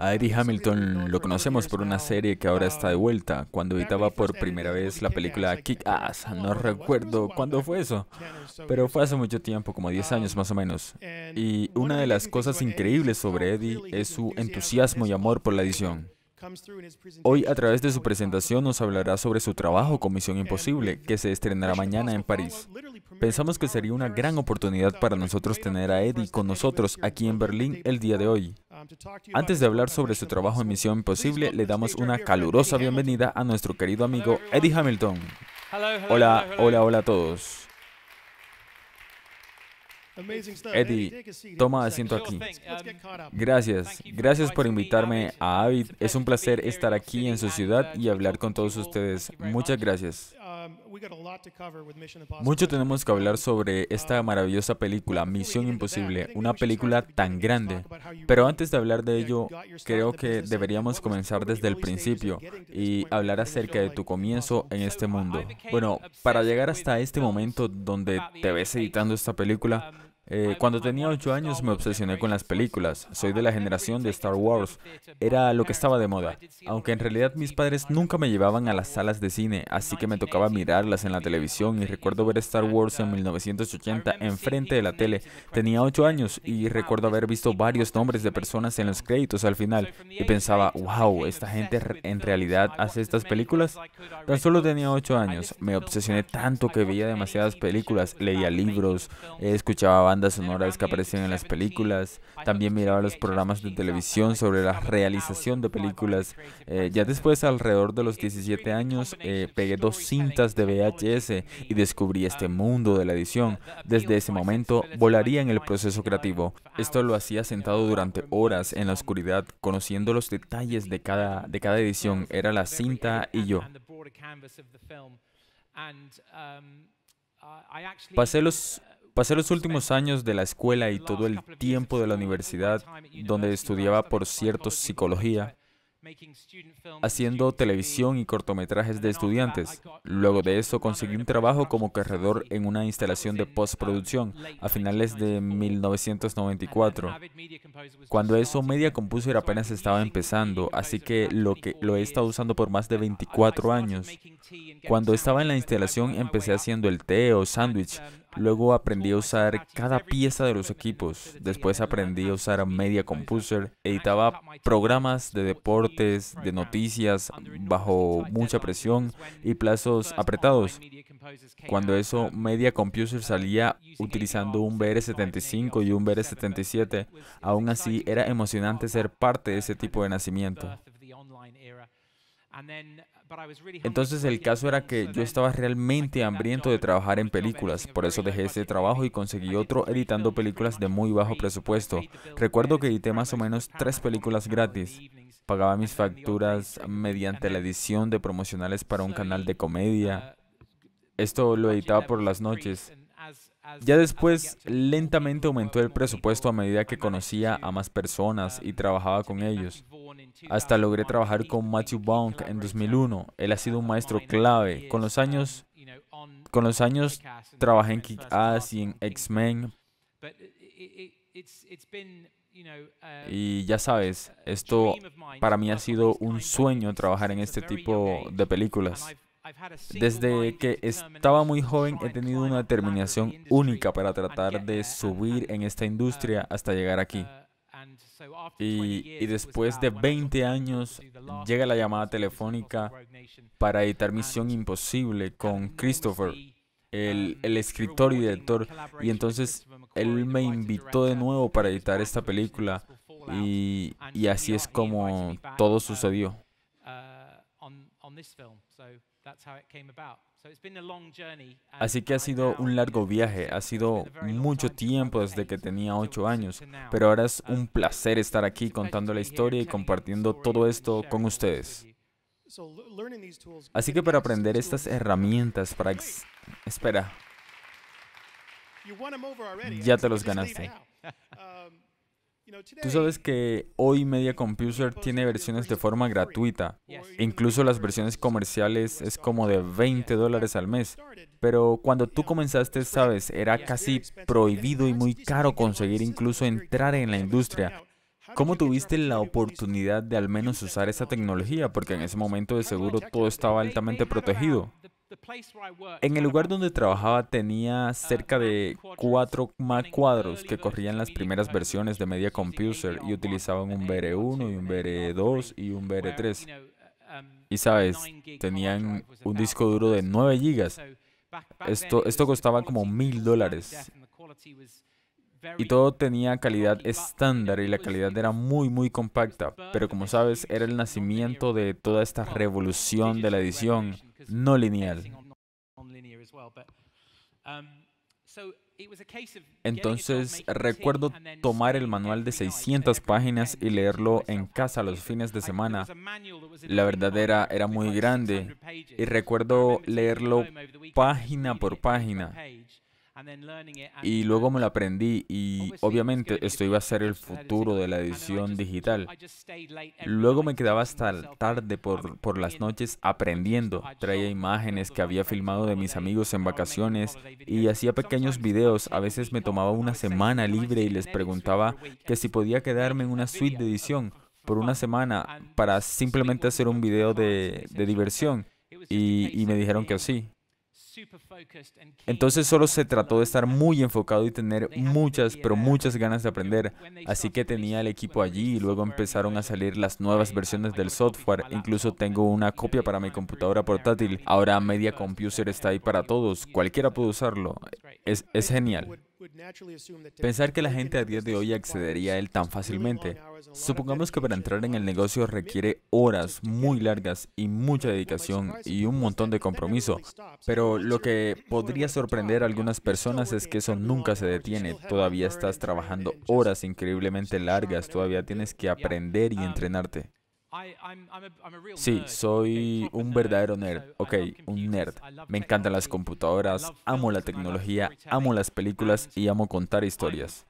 A Eddie Hamilton lo conocemos por una serie que ahora está de ah, vuelta, cuando editaba por primera vez la película Kick Ass. No recuerdo cuándo fue eso, pero fue hace mucho tiempo, como 10 ah, años más o menos. Y una de las cosas increíbles sobre Eddie es su entusiasmo y amor por la edición. Hoy, a través de su presentación, nos hablará sobre su trabajo con Misión Imposible, que se estrenará mañana en París. Pensamos que sería una gran oportunidad para nosotros tener a Eddie con nosotros aquí en Berlín el día de hoy. Um, Antes de hablar sobre su trabajo en Misión Imposible, le damos una calurosa bienvenida a nuestro querido amigo Eddie Hamilton. Hola, hola, hola a todos. Eddie, toma asiento aquí. Gracias, gracias por invitarme a Avid. Es un placer estar aquí en su ciudad uh, y hablar con todos ustedes. Muchas gracias. Um, Mucho tenemos que hablar um, sobre esta uh, maravillosa película, Misión Imposible, una película tan grande. Pero antes de hablar de ello, creo que deberíamos comenzar desde el principio y hablar acerca de tu comienzo en este mundo. Bueno, para llegar hasta este momento donde te ves editando esta película, eh, cuando tenía 8 años me obsesioné con las películas. Soy de la generación de Star Wars. Era lo que estaba de moda. Aunque en realidad mis padres nunca me llevaban a las salas de cine, así que me tocaba mirarlas en la televisión y recuerdo ver Star Wars en 1980 enfrente de la tele. Tenía 8 años y recuerdo haber visto varios nombres de personas en los créditos al final y pensaba, wow, esta gente en realidad hace estas películas. Tan solo tenía 8 años. Me obsesioné tanto que veía demasiadas películas, leía libros, escuchaba bandas sonoras que aparecían en las películas. También miraba los programas de televisión sobre la realización de películas. Eh, ya después, alrededor de los 17 años, eh, pegué dos cintas de VHS y descubrí este mundo de la edición. Desde ese momento, volaría en el proceso creativo. Esto lo hacía sentado durante horas en la oscuridad, conociendo los detalles de cada, de cada edición. Era la cinta y yo. Pasé los Pasé los últimos años de la escuela y todo el tiempo de la universidad, donde estudiaba, por cierto, psicología, haciendo televisión y cortometrajes de estudiantes. Luego de eso conseguí un trabajo como corredor en una instalación de postproducción a finales de 1994. Cuando eso, Media Composer apenas estaba empezando, así que lo, que lo he estado usando por más de 24 años. Cuando estaba en la instalación empecé haciendo el té o sándwich Luego aprendí a usar cada pieza de los equipos. Después aprendí a usar Media Composer. Editaba programas de deportes, de noticias, bajo mucha presión y plazos apretados. Cuando eso, Media Composer salía utilizando un BR-75 y un BR-77. Aún así, era emocionante ser parte de ese tipo de nacimiento. Entonces el caso era que yo estaba realmente hambriento de trabajar en películas, por eso dejé ese trabajo y conseguí otro editando películas de muy bajo presupuesto. Recuerdo que edité más o menos tres películas gratis. Pagaba mis facturas mediante la edición de promocionales para un canal de uh, comedia. Esto lo editaba por las noches. Ya después, lentamente aumentó el presupuesto a medida que conocía a más personas y um, trabajaba con ellos. Hasta logré trabajar con Matthew Bonk en 2001. Él ha sido un maestro clave. Con los años, con los años trabajé en Kick-Ass y en X-Men. Y ya sabes, esto para mí ha sido un sueño trabajar en este tipo de películas. Desde que estaba muy joven he tenido una determinación única para tratar de subir en esta industria hasta llegar aquí. Y, después uh, de 20 años llega la llamada telefónica para editar Misión Imposible um, con Christopher, um, el, escritor y director. Y entonces él me invitó de nuevo para editar esta película. Y, y así es como todo sucedió. Uh, Así que ha sido un largo viaje, ha sido mucho tiempo desde que tenía ocho años, pero ahora es un placer estar aquí contando la historia y compartiendo todo esto con ustedes. Así que para aprender estas herramientas, para... Espera. Em ya eh? te los ganaste. Tú sabes que hoy Media Computer tiene versiones de forma gratuita. Incluso las versiones comerciales es como de 20 dólares al mes. Pero cuando tú comenzaste, sabes, era casi prohibido y muy caro conseguir incluso entrar en la industria. ¿Cómo tuviste la oportunidad de al menos usar esa tecnología? Porque en ese momento de seguro todo estaba altamente protegido. En el lugar donde trabajaba tenía uh, cerca de cuatro Mac cuadros que corrían las primeras versiones de Media Computer y utilizaban un BR1 y un BR2 y un BR3. Uh, um, y sabes, tenían un disco duro de 9 gigas. Esto, esto costaba como mil dólares. Y todo tenía calidad estándar y la calidad era muy muy compacta. Pero como sabes, era el nacimiento de toda esta revolución de la edición no lineal. Entonces recuerdo tomar el manual de 600 páginas y leerlo en casa los fines de semana. La verdadera era muy grande y recuerdo leerlo página por página. Y luego me lo aprendí y obviamente esto iba a ser el futuro de la edición digital. Luego me quedaba hasta tarde por, las noches aprendiendo. Traía imágenes que había filmado de mis amigos en vacaciones y hacía pequeños videos. A veces me tomaba una semana libre y les preguntaba que si podía quedarme en una suite de edición por una semana para simplemente hacer un video de, diversión. Y, y me dijeron que sí. Entonces solo se trató de estar muy enfocado y tener muchas, pero muchas ganas de aprender. Así que tenía el equipo allí y luego empezaron a salir las nuevas versiones del software. Incluso tengo una copia para mi computadora portátil. Ahora Media Computer está ahí para todos. Cualquiera puede usarlo. Es, es genial. Pensar que la gente a día de hoy accedería a él tan fácilmente. Supongamos que para entrar en el negocio requiere horas muy largas y mucha dedicación y un montón de compromiso. Pero lo que podría sorprender a algunas personas es que eso nunca se detiene. Todavía estás trabajando horas increíblemente largas, todavía tienes que aprender y um, entrenarte. Sí, soy un verdadero nerd. Ok, un nerd. Me encantan las computadoras, amo la tecnología, amo las películas y amo contar historias.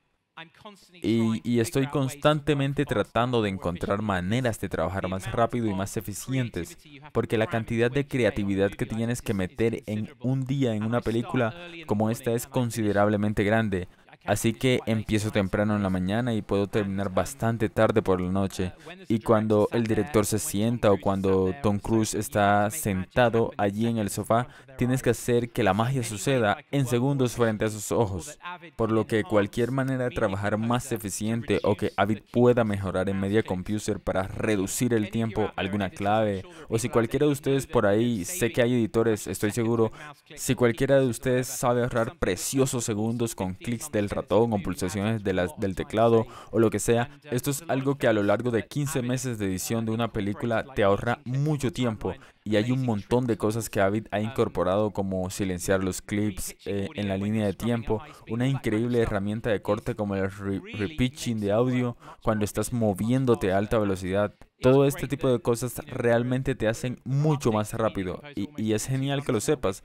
Y, y, estoy constantemente tratando de encontrar maneras de trabajar más rápido y más eficientes, porque la cantidad de creatividad que tienes que meter en un día en una película como esta es considerablemente grande. Así que empiezo temprano en la mañana y puedo terminar bastante tarde por la noche. Y cuando el director se sienta o cuando Tom Cruise está sentado allí en el sofá, Tienes que hacer que la magia suceda en segundos frente a sus ojos, por lo que cualquier manera de trabajar más eficiente o que Avid pueda mejorar en Media Computer para reducir el tiempo, alguna clave, o si cualquiera de ustedes por ahí, sé que hay editores, estoy seguro, si cualquiera de ustedes sabe ahorrar preciosos segundos con clics del ratón o pulsaciones del teclado o lo que sea, uh, esto es algo que a lo largo de 15 meses de uh, edición de una película te ahorra mucho tiempo y hay un montón de cosas que Avid ha incorporado como silenciar los clips eh, en la línea de tiempo, una increíble herramienta de corte como el repitching de audio cuando estás moviéndote a alta velocidad. Todo este tipo de cosas realmente te hacen mucho más rápido y, y es genial que lo sepas.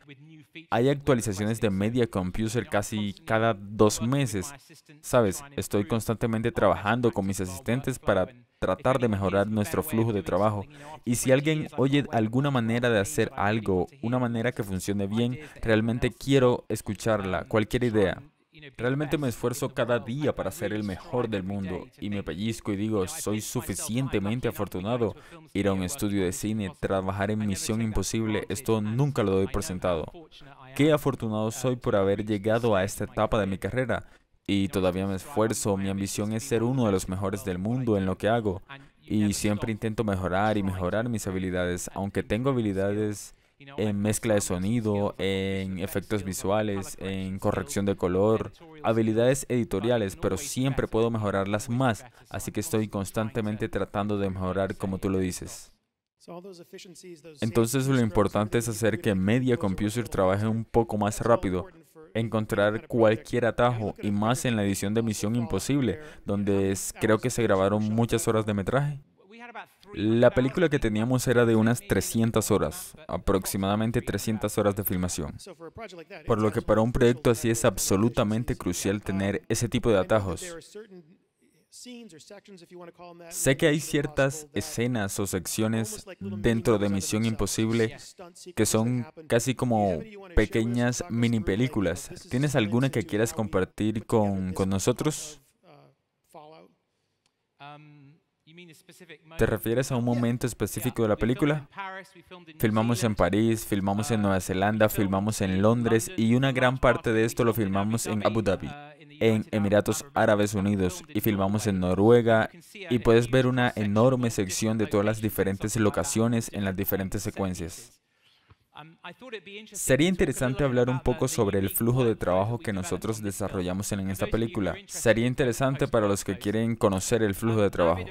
Hay actualizaciones de Media Computer casi cada dos meses. Sabes, estoy constantemente trabajando con mis asistentes para tratar de mejorar nuestro flujo de trabajo. Y si alguien oye alguna manera de hacer algo, una manera que funcione bien, realmente quiero escucharla, cualquier idea. Realmente me esfuerzo cada día para ser el mejor del mundo y me pellizco y digo, soy suficientemente afortunado. Ir a un estudio de cine, trabajar en Misión Imposible, esto nunca lo doy por sentado. Qué afortunado soy por haber llegado a esta etapa de mi carrera y todavía me esfuerzo. Mi ambición es ser uno de los mejores del mundo en lo que hago y siempre intento mejorar y mejorar mis habilidades, aunque tengo habilidades en mezcla de sonido, en efectos visuales, en corrección de color, habilidades editoriales, pero siempre puedo mejorarlas más, así que estoy constantemente tratando de mejorar como tú lo dices. Entonces lo importante es hacer que Media Computer trabaje un poco más rápido, encontrar cualquier atajo y más en la edición de Misión Imposible, donde creo que se grabaron muchas horas de metraje. La película que teníamos era de unas 300 horas, aproximadamente 300 horas de filmación. Por lo que para un proyecto así es absolutamente crucial tener ese tipo de atajos. Sé que hay ciertas escenas o secciones dentro de Misión Imposible que son casi como pequeñas mini películas. ¿Tienes alguna que quieras compartir con, con nosotros? Uh, um, ¿Te refieres a un momento específico de la película? Filmamos en París, filmamos en Nueva um, Zelanda, filmamos en Londres y una gran parte de esto lo filmamos en uh, Abu Dhabi en Emiratos Árabes Unidos y filmamos en Noruega y puedes ver una enorme sección de todas las diferentes locaciones en las diferentes secuencias. Um, Sería interesante hablar un poco sobre el flujo de trabajo que nosotros desarrollamos en esta película. Sería interesante para los que quieren conocer el flujo um, de trabajo.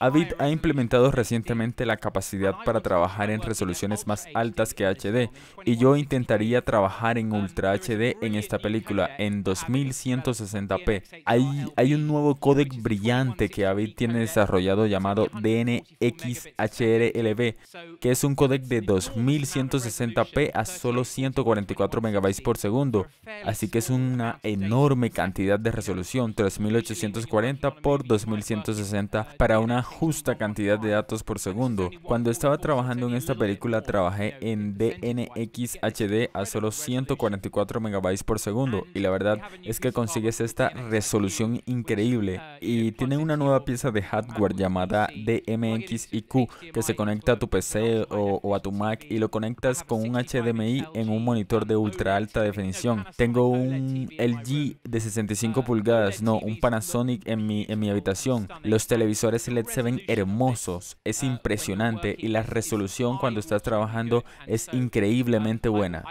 Avid ha implementado recientemente la capacidad para trabajar en resoluciones más altas que HD y yo intentaría trabajar en Ultra HD en esta película en 2160p. Hay, un nuevo códec brillante que Avid tiene desarrollado llamado DNxHRLB que es un codec de 2160p a solo 144 megabytes por segundo, así que es una enorme cantidad de resolución, 3840 x 2160 para una justa cantidad de datos por segundo. Cuando estaba trabajando en esta película trabajé en DNX HD a solo 144 megabytes por segundo y la verdad es que consigues esta resolución increíble y tiene una nueva pieza de hardware llamada DMX IQ que se conecta a tu PC o, o, a tu Mac y lo conectas con un HDMI en un monitor de ultra alta definición. Tengo un LG de 65 pulgadas, no, un Panasonic en mi, en mi habitación. Los televisores LED se ven hermosos, es impresionante y la resolución cuando estás trabajando es increíblemente buena.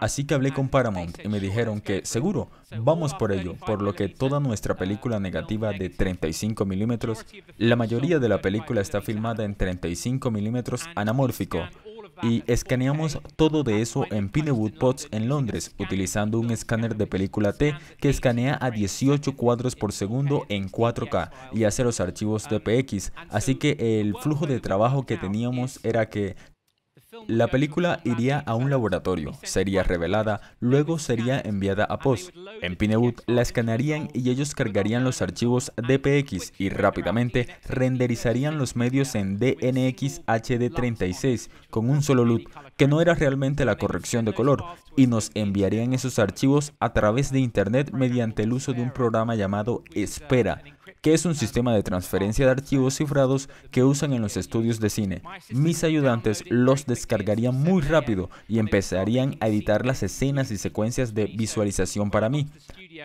Así que hablé con Paramount y me dijeron que, seguro, vamos por ello, por lo que toda nuestra uh, película negativa de 35 milímetros, la mayoría de la película está filmada en 35 milímetros anamórfico, y escaneamos todo de eso en Pinewood Pots en Londres utilizando un escáner de película T que escanea a 18 cuadros por segundo en 4K y hace los archivos DPX. Así que el flujo de trabajo que teníamos era que la película iría a un laboratorio, sería revelada, luego sería enviada a POS. En Pinewood la escanearían y ellos cargarían los archivos DPX y rápidamente renderizarían los medios en DNX HD36 con un solo LUT, que no era realmente la corrección de color, y nos enviarían esos archivos a través de Internet mediante el uso de un programa llamado Espera que es un sistema de transferencia de archivos cifrados que usan en los estudios de cine. Mis ayudantes los descargarían muy rápido y empezarían a editar las escenas y secuencias de visualización para mí.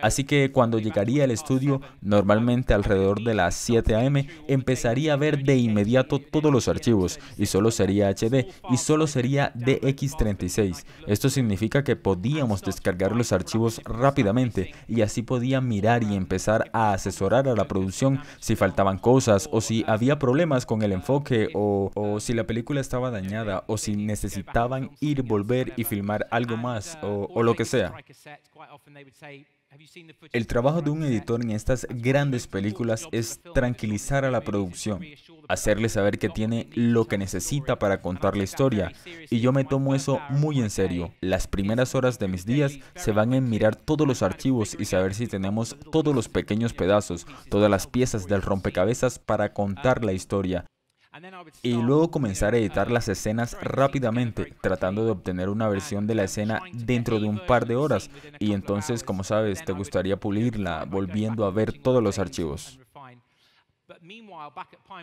Así que cuando llegaría al estudio, normalmente alrededor de las 7 a.m., empezaría a ver de inmediato todos los archivos y solo sería HD y solo sería DX36. Esto significa que podíamos descargar los archivos rápidamente y así podía mirar y empezar a asesorar a la producción si faltaban cosas o si había problemas con el enfoque o, si la película estaba dañada o si necesitaban ir, volver y filmar algo más o, o lo que sea. El trabajo de un editor en estas grandes películas es tranquilizar a la producción, hacerle saber que tiene lo que necesita para contar la historia, y yo me tomo eso muy en serio. Las primeras horas de mis días se van en mirar todos los archivos y saber si tenemos todos los pequeños pedazos, todas las piezas del rompecabezas para contar la historia, y luego comenzar a editar las escenas rápidamente, tratando de obtener una versión de la escena dentro de un par de horas. Y entonces, como sabes, te gustaría pulirla, volviendo a ver todos los archivos.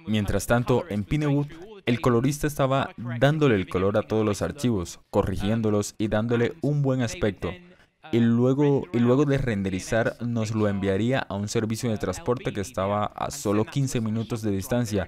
Mientras tanto, en Pinewood, el colorista estaba dándole el color a todos los archivos, corrigiéndolos y dándole un buen aspecto y luego, y luego de renderizar nos lo enviaría a un servicio de transporte que estaba a solo 15 minutos de distancia.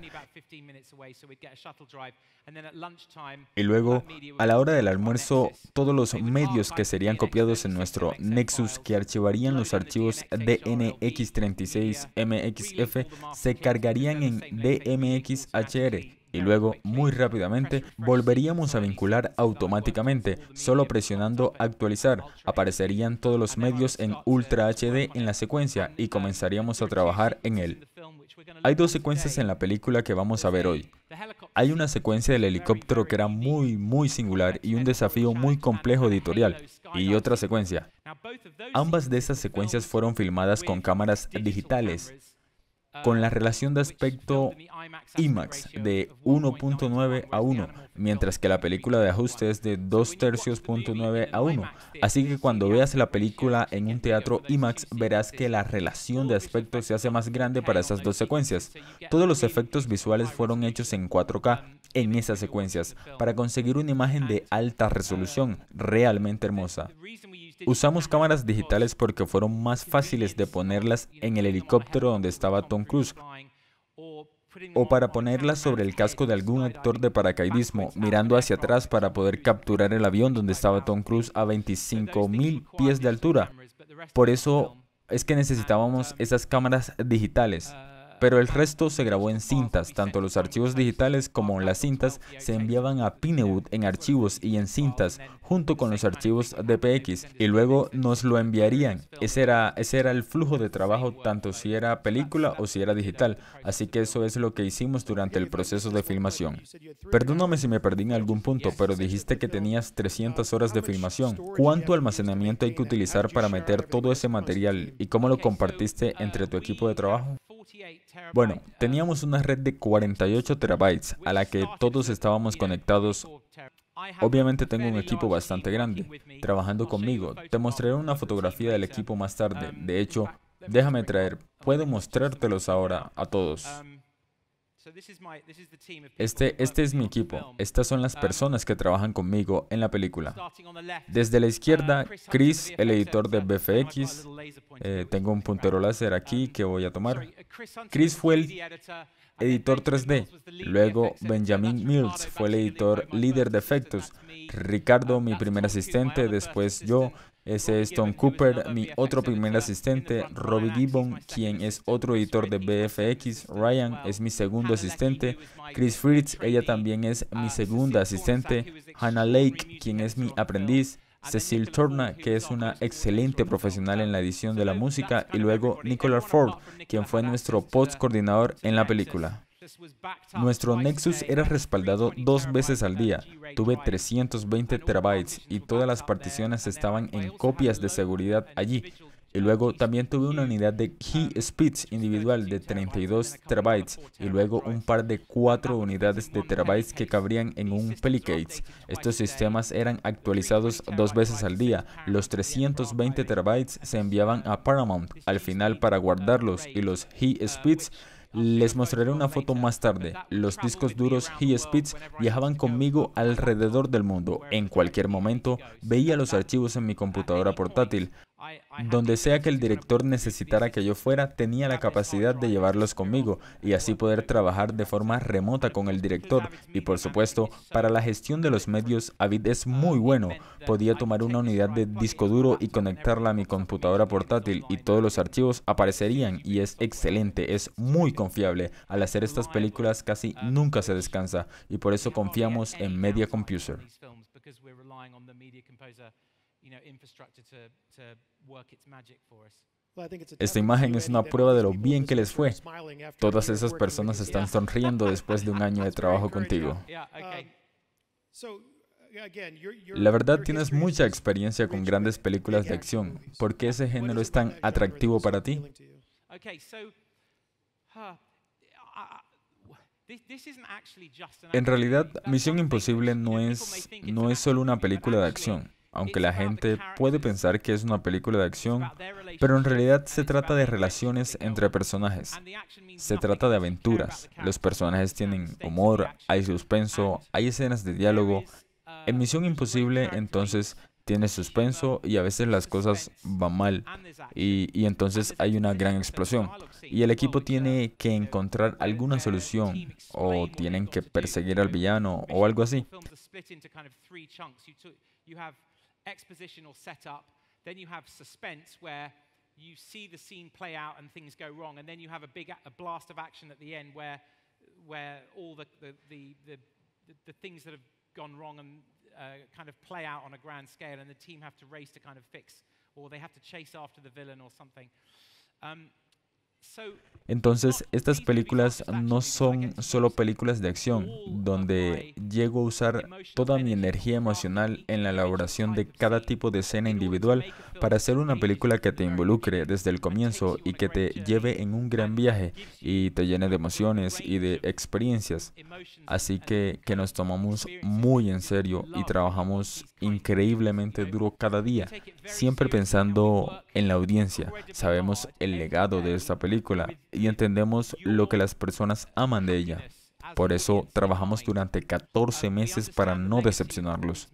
Y luego, a la hora del almuerzo, todos los medios que serían copiados en nuestro Nexus que archivarían los archivos DNX36 MXF se cargarían en DMXHR y luego, muy rápidamente, volveríamos a vincular automáticamente, solo presionando actualizar. Aparecerían todos los medios en Ultra HD en la secuencia y comenzaríamos a trabajar en él. Hay dos secuencias en la película que vamos a ver hoy. Hay una secuencia del helicóptero que era muy, muy singular y un desafío muy complejo editorial, y otra secuencia. Ambas de esas secuencias fueron filmadas con cámaras digitales, con la relación de aspecto IMAX de 1.9 a 1, mientras que la película de ajuste es de 2 tercios.9 a 1. Así que cuando veas la película en un teatro IMAX verás que la relación de aspecto se hace más grande para esas dos secuencias. Todos los efectos visuales fueron hechos en 4K en esas secuencias para conseguir una imagen de alta resolución realmente hermosa. Usamos cámaras digitales porque fueron más fáciles de ponerlas en el helicóptero donde estaba Tom Cruise o para ponerlas sobre el casco de algún actor de paracaidismo mirando hacia atrás para poder capturar el avión donde estaba Tom Cruise a 25.000 pies de altura. Por eso es que necesitábamos esas cámaras digitales pero el resto se grabó en cintas. Tanto los archivos digitales como las cintas se enviaban a Pinewood en archivos y en cintas, junto con los archivos DPX, y luego nos lo enviarían. Ese era, ese era el flujo de trabajo, tanto si era película o si era digital. Así que eso es lo que hicimos durante el proceso de filmación. Perdóname si me perdí en algún punto, pero dijiste que tenías 300 horas de filmación. ¿Cuánto almacenamiento hay que utilizar para meter todo ese material y cómo lo compartiste entre tu equipo de trabajo? Bueno, teníamos una red de 48 terabytes a la que todos estábamos conectados. Obviamente tengo un equipo bastante grande trabajando conmigo. Te mostraré una fotografía del equipo más tarde. De hecho, déjame traer. Puedo mostrártelos ahora a todos. Este, este es mi equipo. Estas son las um, personas que trabajan conmigo en la película. Desde la uh, izquierda, Chris, el editor de BFX. Eh, tengo un puntero láser aquí um, que voy a tomar. Uh, Chris fue el editor 3D. Luego, Benjamin Mills fue el editor líder de efectos. Ricardo, mi primer asistente. Después yo. Ese es Tom Cooper, mi otro primer asistente. Robbie Gibbon, quien es otro editor de BFX. Ryan es mi segundo asistente. Chris Fritz, ella también es mi segunda asistente. Hannah Lake, quien es mi aprendiz. Cecil Turner, que es una excelente profesional en la edición de la música, y luego Nicolas Ford, quien fue nuestro post coordinador en la película. Nuestro Nexus era respaldado dos veces al día. Tuve 320 terabytes y todas las particiones estaban en copias de seguridad allí, y luego también tuve una unidad de Key Speeds individual de 32 terabytes y luego un par de cuatro unidades de terabytes que cabrían en un Pelicates. Estos sistemas eran actualizados dos veces al día. Los 320 terabytes se enviaban a Paramount al final para guardarlos y los He Speeds les mostraré una foto más tarde. Los discos duros He Speeds viajaban conmigo alrededor del mundo. En cualquier momento veía los archivos en mi computadora portátil. Donde sea que el director necesitara que yo fuera, tenía la capacidad de llevarlos conmigo y así poder trabajar de forma remota con el director. Y por supuesto, para la gestión de los medios, Avid es muy bueno. Podía tomar una unidad de disco duro y conectarla a mi computadora portátil y todos los archivos aparecerían y es excelente, es muy confiable. Al hacer estas películas casi nunca se descansa y por eso confiamos en Media Computer. Esta imagen es una prueba de lo bien que les fue. Todas esas personas están sonriendo después de un año de trabajo contigo. Um, uh, La verdad tienes mucha experiencia con grandes películas de acción. ¿Por qué ese género es tan atractivo para ti? En realidad, Misión Imposible no es, no es solo una película de acción aunque la gente puede pensar que es una película de acción, pero en realidad se trata de relaciones entre personajes. Se trata de aventuras. Los personajes tienen humor, hay suspenso, hay escenas de diálogo. Uh, en Misión Imposible, entonces, tiene suspenso y a veces las cosas van mal y, y, entonces hay una gran explosión y el equipo uh, tiene que encontrar alguna solución o tienen que perseguir al villano o algo así. exposition or setup. Then you have suspense, where you see the scene play out and things go wrong. And then you have a big a blast of action at the end where, where all the, the, the, the, the things that have gone wrong and uh, kind of play out on a grand scale, and the team have to race to kind of fix, or they have to chase after the villain or something. Um, Entonces, estas películas no son solo películas de acción, donde llego a usar toda mi energía emocional en la elaboración de cada tipo de escena individual para hacer una película que te involucre desde el comienzo y que te lleve en un gran viaje y te llene de emociones y de experiencias. Así que, que nos tomamos muy en serio y trabajamos increíblemente duro cada día, siempre pensando en la audiencia. Sabemos el legado de esta película y entendemos lo que las personas aman de ella. Por eso trabajamos durante 14 meses para no decepcionarlos.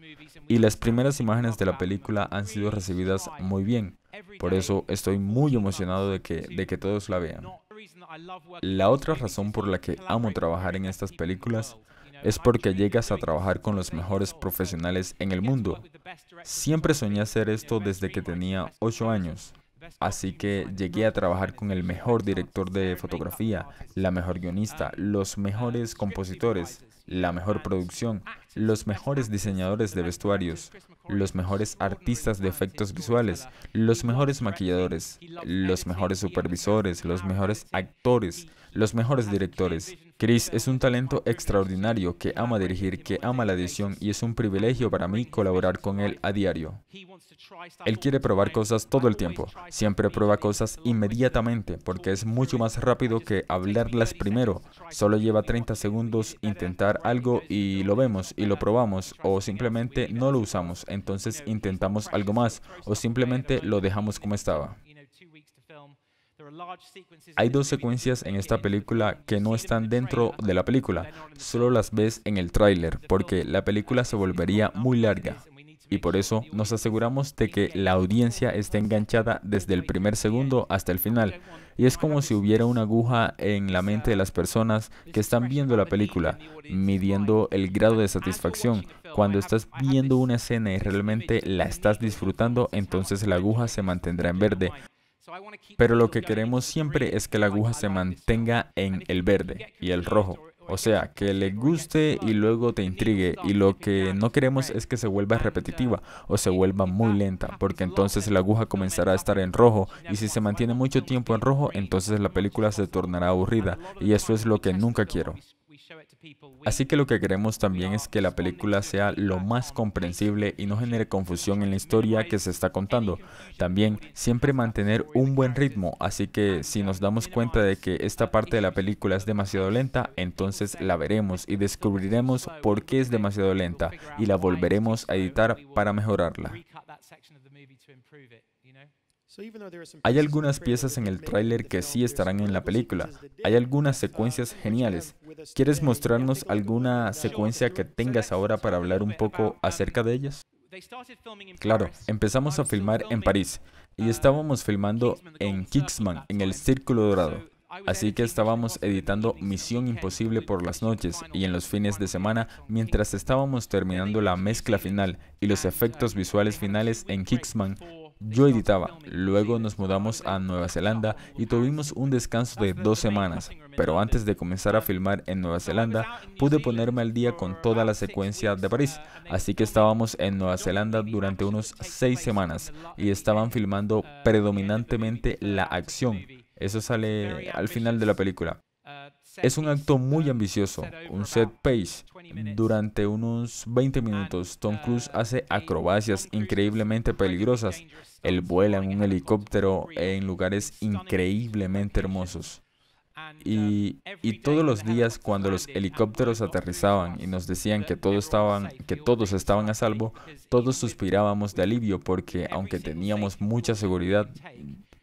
Y las primeras imágenes de la película han sido recibidas muy bien. Por eso estoy muy emocionado de que, de que todos la vean. La otra razón por la que amo trabajar en estas películas es porque llegas a trabajar con los mejores profesionales en el mundo. Siempre soñé hacer esto desde que tenía 8 años. Así que llegué a trabajar con el mejor director de fotografía, la mejor guionista, los mejores compositores, la mejor producción, los mejores diseñadores de vestuarios, los mejores artistas de efectos visuales, los mejores maquilladores, los mejores supervisores, los mejores actores, los mejores directores. Chris es un talento extraordinario que ama dirigir, que ama la edición y es un privilegio para mí colaborar con él a diario. Él quiere probar cosas todo el tiempo, siempre prueba cosas inmediatamente porque es mucho más rápido que hablarlas primero. Solo lleva 30 segundos intentar algo y lo vemos lo probamos o simplemente no lo usamos, entonces intentamos algo más o simplemente lo dejamos como estaba. Hay dos secuencias en esta película que no están dentro de la película, solo las ves en el tráiler, porque la película se volvería muy larga, y por eso nos aseguramos de que la audiencia esté enganchada desde el primer segundo hasta el final. Y es como si hubiera una aguja en la mente de las personas que están viendo la película, midiendo el grado de satisfacción. Cuando estás viendo una escena y realmente la estás disfrutando, entonces la aguja se mantendrá en verde. Pero lo que queremos siempre es que la aguja se mantenga en el verde y el rojo. O sea, que le guste y luego te intrigue. Y lo que no queremos es que se vuelva repetitiva o se vuelva muy lenta, porque entonces la aguja comenzará a estar en rojo. Y si se mantiene mucho tiempo en rojo, entonces la película se tornará aburrida. Y eso es lo que nunca quiero. Así que lo que queremos también es que la película sea lo más comprensible y no genere confusión en la historia que se está contando. También siempre mantener un buen ritmo, así que si uh, nos damos cuenta de que esta parte de la película es demasiado lenta, entonces la veremos y descubriremos por qué es demasiado lenta y la volveremos a editar para mejorarla. Hay algunas piezas en el tráiler que sí estarán en la película. Hay algunas uh, secuencias geniales. ¿Quieres mostrarnos alguna secuencia que tengas ahora para hablar un poco um, acerca de ellas? Claro, empezamos a filmar en París y uh, estábamos filmando en uh, Kixman, en el Círculo Dorado. Así que estábamos editando Misión Imposible por las noches y en los fines de semana mientras estábamos terminando la mezcla final y los efectos visuales finales en Kixman, yo editaba, luego nos mudamos a Nueva Zelanda y tuvimos un descanso de dos semanas, pero antes de comenzar a filmar en Nueva Zelanda pude ponerme al día con toda la secuencia de París, así que estábamos en Nueva Zelanda durante unos seis semanas y estaban filmando predominantemente la acción. Eso sale al final de la película. Es un acto muy ambicioso, un set page, durante unos 20 minutos, Tom Cruise hace acrobacias increíblemente peligrosas. Él vuela en un helicóptero en lugares increíblemente hermosos. Y, um, y, todos los días cuando los helicópteros aterrizaban y nos decían que, estaban, que todos estaban a salvo, todos suspirábamos de alivio porque aunque teníamos mucha seguridad,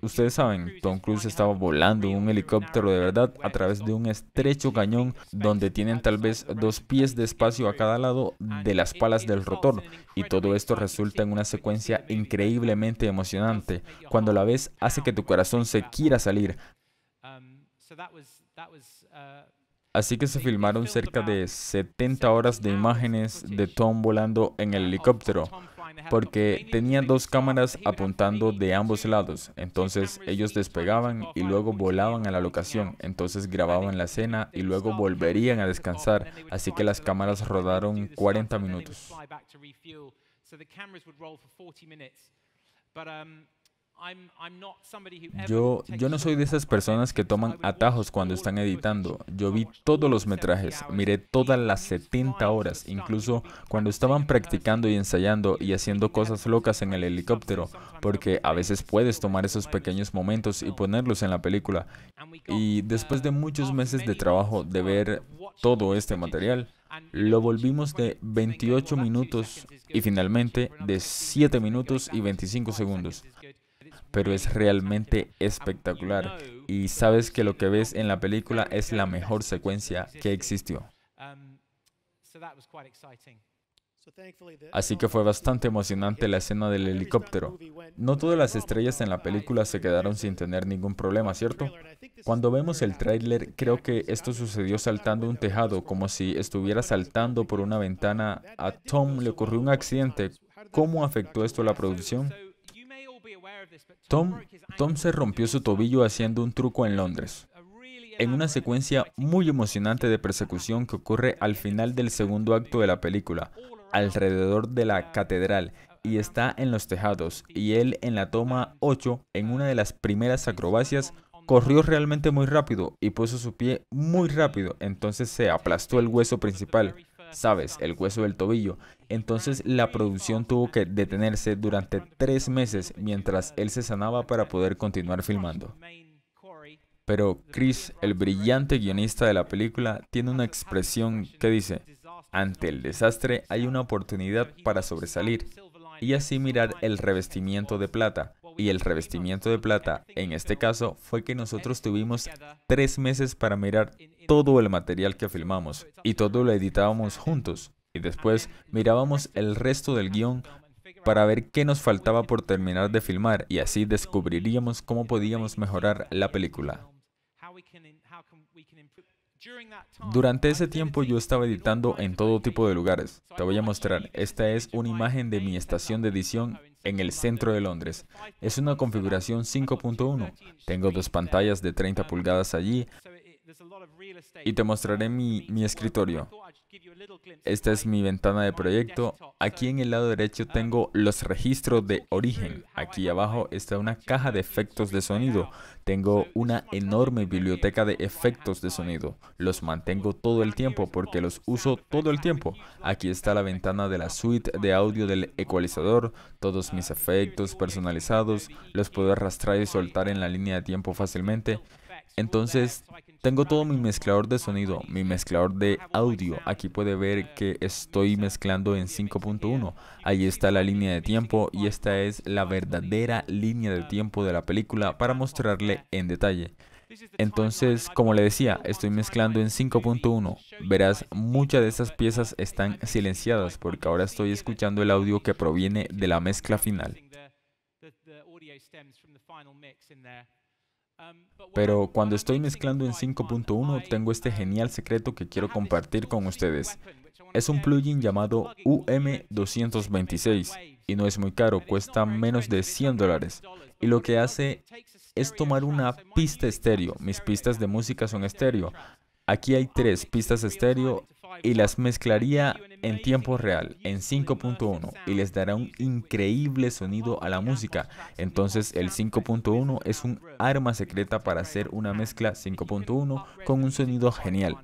Ustedes saben, Tom Cruise estaba volando en un helicóptero de verdad a través de un estrecho cañón donde tienen tal vez dos pies de espacio a cada lado de las palas del rotor. Y todo esto resulta en una secuencia increíblemente emocionante. Cuando la ves hace que tu corazón se quiera salir. Así que se filmaron cerca de 70 horas de imágenes de Tom volando en el helicóptero porque tenía dos cámaras apuntando de ambos lados. Entonces ellos despegaban y luego volaban a la locación. Entonces grababan la escena y luego volverían a descansar. Así que las cámaras rodaron 40 minutos. Yo, yo no soy de esas personas que toman atajos cuando están editando. Yo vi todos los metrajes, miré todas las 70 horas, incluso cuando estaban practicando y ensayando y haciendo cosas locas en el helicóptero, porque a veces puedes tomar esos pequeños momentos y ponerlos en la película. Y después de muchos meses de trabajo de ver todo este material, lo volvimos de 28 minutos y finalmente de 7 minutos y 25 segundos pero es realmente espectacular. Y sabes que lo que ves en la película es la mejor secuencia que existió. Así que fue bastante emocionante la escena del helicóptero. No todas las estrellas en la película se quedaron sin tener ningún problema, ¿cierto? Cuando vemos el tráiler, creo que esto sucedió saltando un tejado, como si estuviera saltando por una ventana. A Tom le ocurrió un accidente. ¿Cómo afectó esto a la producción? Tom, se rompió su tobillo haciendo un truco en Londres, en una secuencia muy emocionante de persecución que ocurre al final del segundo acto de la película, alrededor de la catedral, y está en los tejados, y él en la toma 8, en una de las primeras acrobacias, corrió realmente muy rápido y puso su pie muy rápido, entonces se aplastó el hueso principal sabes, el hueso del tobillo. Entonces la producción tuvo que detenerse durante tres meses mientras él se sanaba para poder continuar filmando. Pero Chris, el brillante guionista de la película, tiene una expresión que dice, ante el desastre hay una oportunidad para sobresalir y así mirar el revestimiento de plata, y el revestimiento de plata, en este caso, fue que nosotros tuvimos tres meses para mirar todo el material que filmamos y todo lo editábamos juntos. Y después mirábamos el resto del guión para ver qué nos faltaba por terminar de filmar y así descubriríamos cómo podíamos mejorar la película. Durante ese tiempo yo estaba editando en todo tipo de lugares. Te voy a mostrar. Esta es una imagen de mi estación de edición en el centro de Londres. Es una configuración 5.1. Tengo dos pantallas de 30 pulgadas um, allí y te mostraré mi, mi escritorio. Esta es mi ventana de proyecto. Aquí en el lado derecho tengo los registros de origen. Aquí abajo está una caja de efectos de sonido. Tengo una enorme biblioteca de efectos de sonido. Los mantengo todo el tiempo porque los uso todo el tiempo. Aquí está la ventana de la suite de audio del ecualizador. Todos mis efectos personalizados. Los puedo arrastrar y soltar en la línea de tiempo fácilmente. Entonces, tengo todo mi mezclador de sonido, mi mezclador de audio. Aquí puede ver que estoy mezclando en 5.1. Allí está la línea de tiempo y esta es la verdadera línea de tiempo de la película para mostrarle en detalle. Entonces, como le decía, estoy mezclando en 5.1. Verás, muchas de estas piezas están silenciadas porque ahora estoy escuchando el audio que proviene de la mezcla final. Um, Pero cuando estoy mezclando en 5.1 tengo este um, genial secreto que quiero compartir con ustedes. Es un plugin llamado UM226 y no es muy caro, cuesta menos de 100 dólares. Y lo que hace es tomar una pista estéreo. Mis pistas de música son estéreo. Aquí hay tres pistas estéreo y las mezclaría en tiempo real, en 5.1, y les dará un increíble sonido a la música. Entonces el 5.1 es un arma secreta para hacer una mezcla 5.1 con un sonido genial.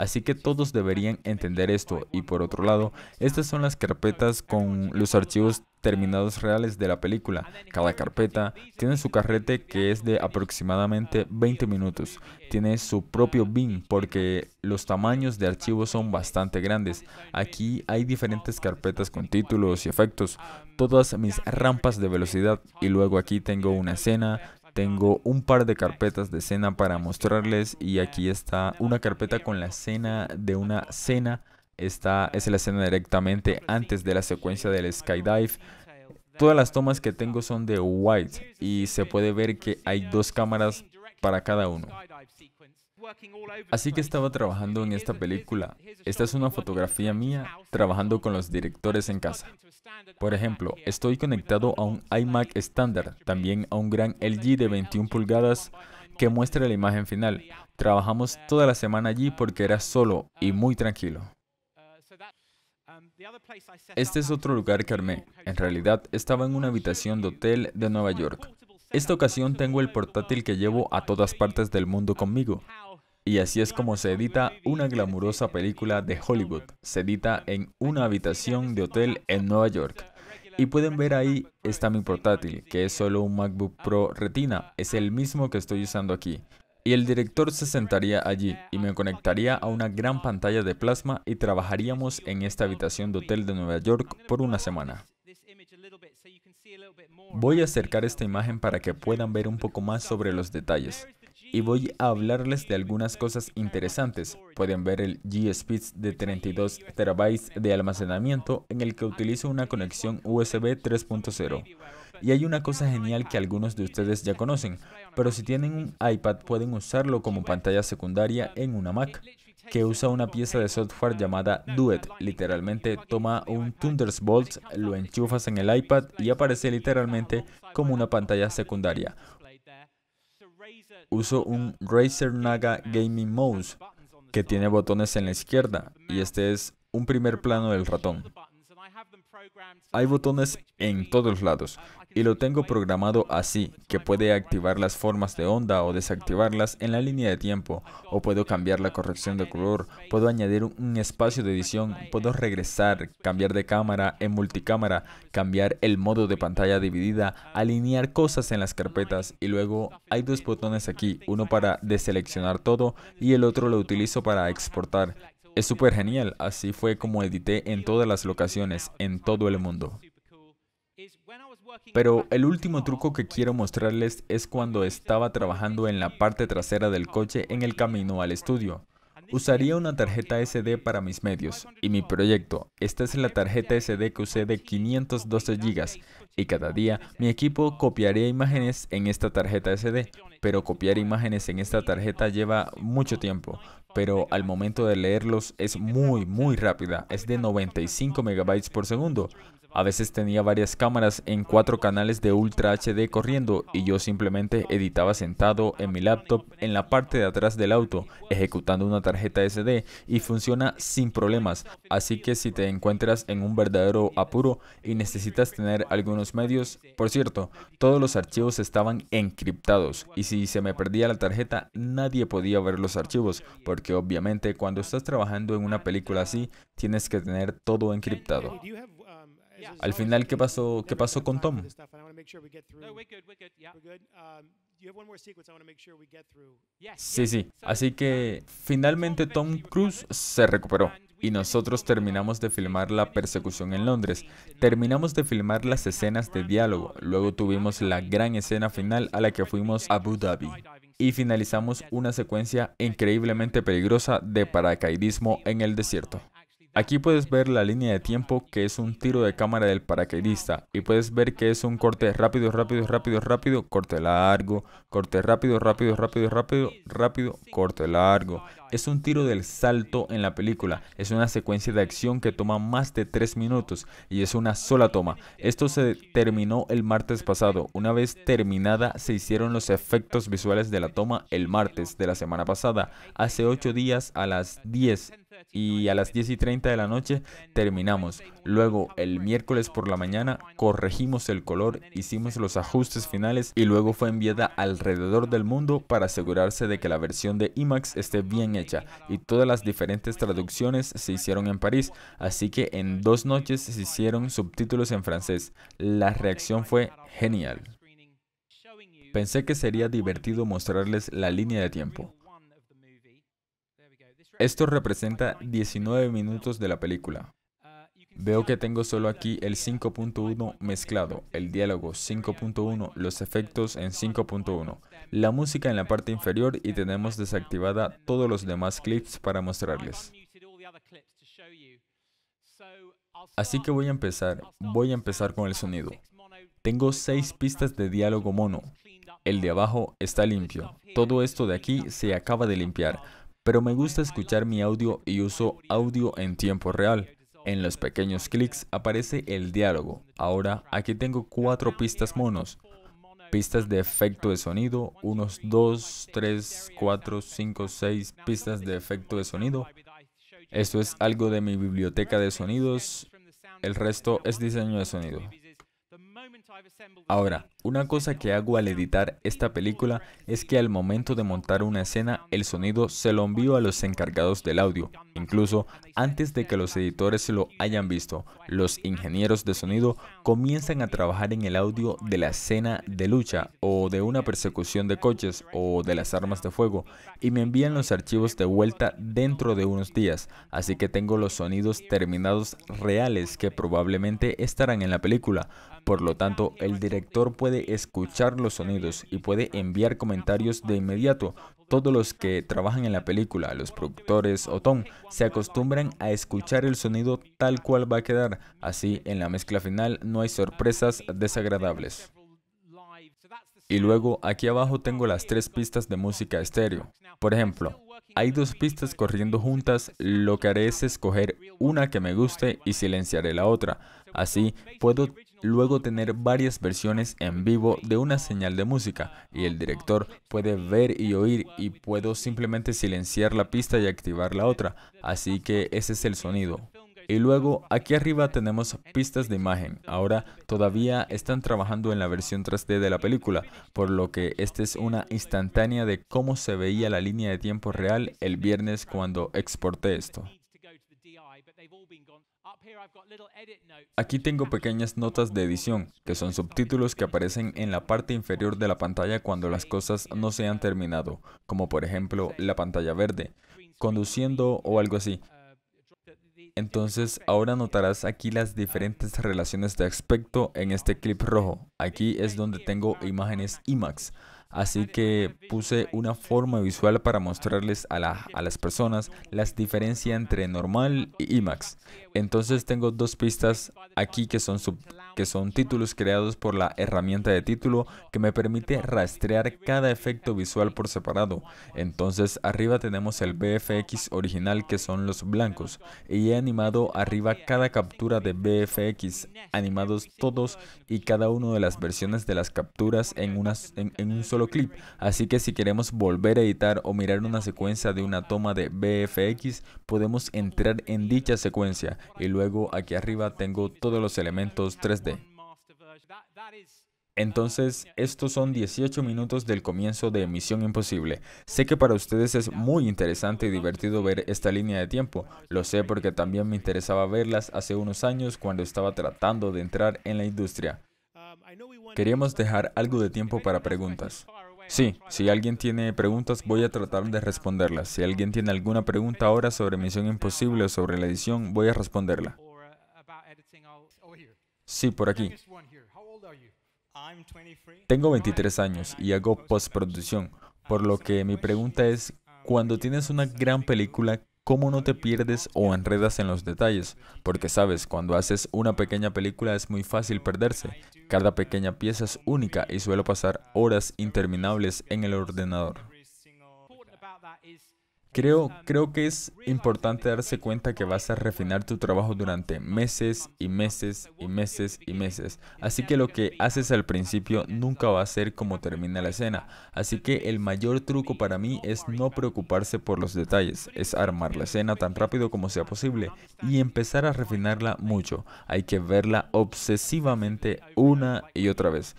Así que todos deberían entender esto. Y por otro lado, estas son las carpetas con los archivos terminados reales de la película. Cada carpeta tiene su carrete que es de aproximadamente 20 minutos. Tiene su propio bin porque los tamaños de archivos son bastante grandes. Aquí hay diferentes carpetas con títulos y efectos, todas mis rampas de velocidad y luego aquí tengo una escena tengo un par de carpetas de escena para mostrarles y aquí está una carpeta con la escena de una cena. Esta es la escena directamente antes de la secuencia del skydive. Todas las tomas que tengo son de white y se puede ver que hay dos cámaras para cada uno. Así que estaba trabajando en esta película. Esta es una fotografía mía trabajando con los directores en casa. Por ejemplo, estoy conectado a un iMac estándar, también a un gran LG de 21 pulgadas que muestra la imagen final. Trabajamos toda la semana allí porque era solo y muy tranquilo. Este es otro lugar que armé. En realidad estaba en una habitación de hotel de Nueva York. Esta ocasión tengo el portátil que llevo a todas partes del mundo conmigo. Y así es como se edita una glamurosa película de Hollywood. Se edita en una habitación de hotel en Nueva York. Y pueden ver ahí está mi portátil, que es solo un MacBook Pro Retina. Es el mismo que estoy usando aquí. Y el director se sentaría allí y me conectaría a una gran pantalla de plasma y trabajaríamos en esta habitación de hotel de Nueva York por una semana. Voy a acercar esta imagen para que puedan ver un poco más sobre los detalles y voy a hablarles de algunas cosas interesantes. Pueden ver el G-Speed de 32 terabytes de almacenamiento en el que utilizo una conexión USB 3.0. Y hay una cosa genial que algunos de ustedes ya conocen, pero si tienen un iPad pueden usarlo como pantalla secundaria en una Mac, que usa una pieza de software llamada Duet. Literalmente toma un Thunderbolt, lo enchufas en el iPad y aparece literalmente como una pantalla secundaria uso un Razer Naga Gaming Mouse que tiene botones en la izquierda y este es un primer plano del ratón. Hay botones en todos lados y lo tengo programado así, que puede activar las formas de onda o desactivarlas en la línea de tiempo, o puedo cambiar la corrección de color, puedo añadir un espacio de edición, puedo regresar, cambiar de cámara en multicámara, cambiar el modo de pantalla dividida, alinear cosas en las carpetas y luego hay dos botones aquí, uno para deseleccionar todo y el otro lo utilizo para exportar, es súper genial, así fue como edité en todas las locaciones, en todo el mundo. Pero el último truco que quiero mostrarles es cuando estaba trabajando en la parte trasera del coche en el camino al estudio. Usaría una tarjeta SD para mis medios y mi proyecto. Esta es la tarjeta SD que usé de 512 GB y cada día mi equipo copiaría imágenes en esta tarjeta SD, pero copiar imágenes en esta tarjeta lleva mucho tiempo pero al momento de leerlos es muy, muy rápida, es de 95 megabytes por segundo, a veces tenía varias cámaras en cuatro canales de Ultra HD corriendo y yo simplemente editaba sentado en mi laptop en la parte de atrás del auto, ejecutando una tarjeta SD y funciona sin problemas. Así que si te encuentras en un verdadero apuro y necesitas tener algunos medios, por cierto, todos los archivos estaban encriptados y si se me perdía la tarjeta nadie podía ver los archivos porque obviamente cuando estás trabajando en una película así tienes que tener todo encriptado. Al final, ¿qué pasó, con Tom? Sí, sí. Así que um, finalmente Tom Cruise se recuperó y nosotros terminamos de filmar la persecución en Londres. Terminamos de filmar las escenas de diálogo. Luego tuvimos la gran escena final a la que fuimos a Abu Dhabi. Y finalizamos una secuencia increíblemente peligrosa de paracaidismo en el desierto. Aquí puedes ver la línea de tiempo que es un tiro de cámara del paracaidista y puedes ver que es un corte rápido, rápido, rápido, rápido, corte largo, corte rápido, rápido, rápido, rápido, rápido, corte largo es un tiro del salto en la película. Es una secuencia de acción que toma más de 3 minutos y es una sola toma. Esto se terminó el martes pasado. Una vez terminada, se hicieron los efectos visuales de la toma el martes de la semana pasada. Hace 8 días a las 10 y a las 10 y 30 de la noche terminamos. Luego el miércoles por la mañana corregimos el color, hicimos los ajustes finales y luego fue enviada alrededor del mundo para asegurarse de que la versión de IMAX esté bien y todas las diferentes traducciones se hicieron en París, así que en dos noches se hicieron subtítulos en francés. La reacción fue genial. Pensé que sería divertido mostrarles la línea de tiempo. Esto representa 19 minutos de la película. Veo que tengo solo aquí el 5.1 mezclado, el diálogo 5.1, los efectos en 5.1, la música en la parte inferior y tenemos desactivada todos los demás clips para mostrarles. Así que voy a empezar, voy a empezar con el sonido. Tengo seis pistas de diálogo mono. El de abajo está limpio. Todo esto de aquí se acaba de limpiar, pero me gusta escuchar mi audio y uso audio en tiempo real. En los pequeños clics aparece el diálogo. Ahora aquí tengo cuatro pistas monos. Pistas de efecto de sonido, unos dos, tres, cuatro, cinco, seis pistas de efecto de sonido. Esto es algo de mi biblioteca de sonidos. El resto es diseño de sonido. Ahora, una cosa que hago al editar esta película es que al momento de montar una escena, el sonido se lo envío a los encargados del audio, incluso antes de que los editores lo hayan visto. Los ingenieros de sonido comienzan a trabajar en el audio de la escena de lucha o de una persecución de coches o de las armas de fuego y me envían los archivos de vuelta dentro de unos días, así que tengo los sonidos terminados reales que probablemente estarán en la película. Por lo tanto, el director puede escuchar los sonidos y puede enviar comentarios de inmediato. Todos los que trabajan en la película, los productores o Tom, se acostumbran a escuchar el sonido tal cual va a quedar. Así, en la mezcla final no hay sorpresas desagradables. Y luego aquí abajo tengo las tres pistas de música estéreo. Por ejemplo, hay dos pistas corriendo juntas, lo que haré es escoger una que me guste y silenciaré la otra. Así puedo luego tener varias versiones en vivo de una señal de música y el director puede ver y oír y puedo simplemente silenciar la pista y activar la otra, así que ese es el sonido. Y luego aquí arriba tenemos pistas de imagen. Ahora todavía están trabajando en la versión 3D de la película, por lo que esta es una instantánea de cómo se veía la línea de tiempo real el viernes cuando exporté esto. Aquí tengo pequeñas notas de edición, que son subtítulos que aparecen en la parte inferior de la pantalla cuando las cosas no se han terminado, como por ejemplo la pantalla verde, conduciendo o algo así. Entonces ahora notarás aquí las diferentes relaciones de aspecto en este clip rojo. Aquí es donde tengo imágenes IMAX. Así que puse una forma visual para mostrarles a, las personas las diferencia entre normal y IMAX. Entonces tengo dos pistas aquí que son sub que son títulos creados por la herramienta de título que me permite rastrear cada efecto visual por separado. Entonces arriba tenemos el BFX original que son los blancos y he animado arriba cada captura de BFX, animados todos y cada una de las versiones de las capturas en, una, en un solo clip. Así que si queremos volver a editar o mirar una secuencia de una toma de BFX, podemos entrar en dicha secuencia y luego aquí arriba tengo todos los elementos 3D entonces, estos son 18 minutos del comienzo de Misión Imposible. Sé que para ustedes es muy interesante y divertido ver esta línea de tiempo. Lo sé porque también me interesaba verlas hace unos años cuando estaba tratando de entrar en la industria. Queríamos dejar algo de tiempo para preguntas. Sí, si alguien tiene preguntas voy a tratar de responderlas. Si alguien tiene alguna pregunta ahora sobre Misión Imposible o sobre la edición, voy a responderla. Sí, por aquí. Tengo 23 años y hago postproducción, por lo que mi pregunta es, cuando tienes una gran película, ¿cómo no te pierdes o enredas en los detalles? Porque sabes, cuando haces una pequeña película es muy fácil perderse. Cada pequeña pieza es única y suelo pasar horas interminables en el ordenador. Creo, creo que es importante darse cuenta que vas a refinar tu trabajo durante meses y meses y meses y meses. Así que lo que haces al principio nunca va a ser como termina la escena. Así que el mayor truco para mí es no preocuparse por los detalles, es armar la escena tan rápido como sea posible y empezar a refinarla mucho. Hay que verla obsesivamente una y otra vez.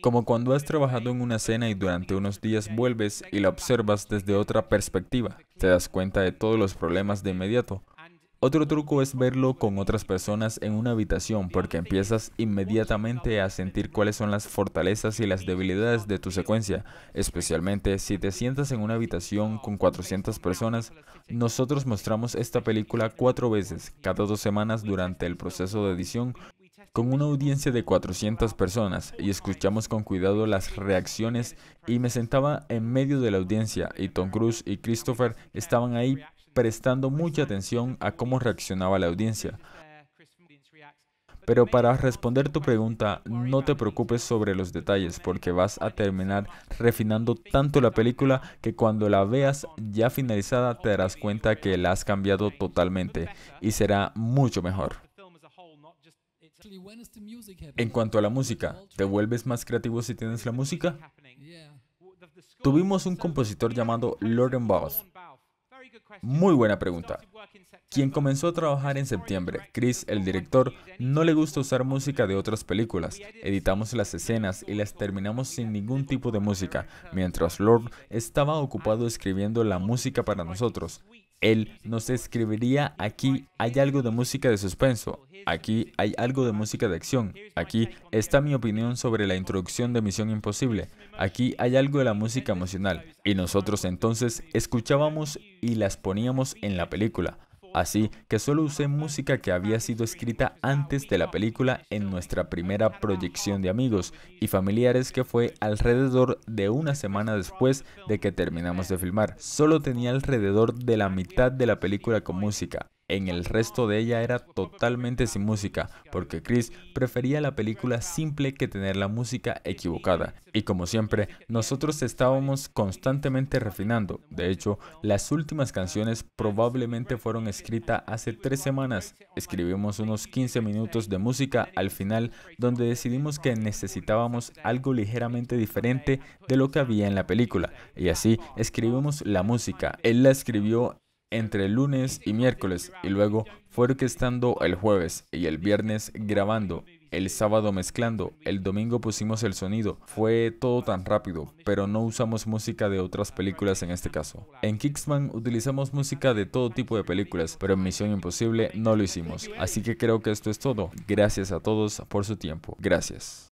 Como cuando has trabajado en una escena y durante unos días vuelves y la observas desde otra perspectiva, te das cuenta de todos los problemas de inmediato. Otro truco es verlo con otras personas en una habitación porque empiezas inmediatamente a sentir cuáles son las fortalezas y las debilidades de tu secuencia, especialmente si te sientas en una habitación con 400 personas. Nosotros mostramos esta película cuatro veces, cada dos semanas durante el proceso de edición con una audiencia de 400 personas y escuchamos con cuidado las reacciones y me sentaba en medio de la audiencia y Tom Cruise y Christopher estaban ahí prestando mucha atención a cómo reaccionaba la audiencia. Pero para responder tu pregunta, no te preocupes sobre los detalles porque vas a terminar refinando tanto la película que cuando la veas ya finalizada te darás cuenta que la has cambiado totalmente y será mucho mejor. En cuanto a la música, ¿te vuelves más creativo si tienes la música? Tuvimos un compositor llamado Lord Bowes. Muy buena pregunta. Quien comenzó a trabajar en septiembre, Chris, el director, no le gusta usar música de otras películas. Editamos las escenas y las terminamos sin ningún tipo de música, mientras Lord estaba ocupado escribiendo la música para nosotros. Él nos escribiría, aquí hay algo de música de suspenso, aquí hay algo de música de acción, aquí está mi opinión sobre la introducción de Misión Imposible, aquí hay algo de la música emocional. Y nosotros entonces escuchábamos y las poníamos en la película. Así que solo usé música que había sido escrita antes de la película en nuestra primera proyección de amigos y familiares que fue alrededor de una semana después de que terminamos de filmar. Solo tenía alrededor de la mitad de la película con música. En el resto de ella era totalmente sin música, porque Chris prefería la película simple que tener la música equivocada. Y como siempre, nosotros estábamos constantemente refinando. De hecho, las últimas canciones probablemente fueron escritas hace tres semanas. Escribimos unos 15 minutos de música al final, donde decidimos que necesitábamos algo ligeramente diferente de lo que había en la película. Y así escribimos la música. Él la escribió entre el lunes y miércoles y luego fue orquestando el jueves y el viernes grabando. El sábado mezclando, el domingo pusimos el sonido, fue todo tan rápido, pero no usamos música de otras películas en este caso. En Kicksman utilizamos música de todo tipo de películas, pero en Misión Imposible no lo hicimos. Así que creo que esto es todo. Gracias a todos por su tiempo. Gracias.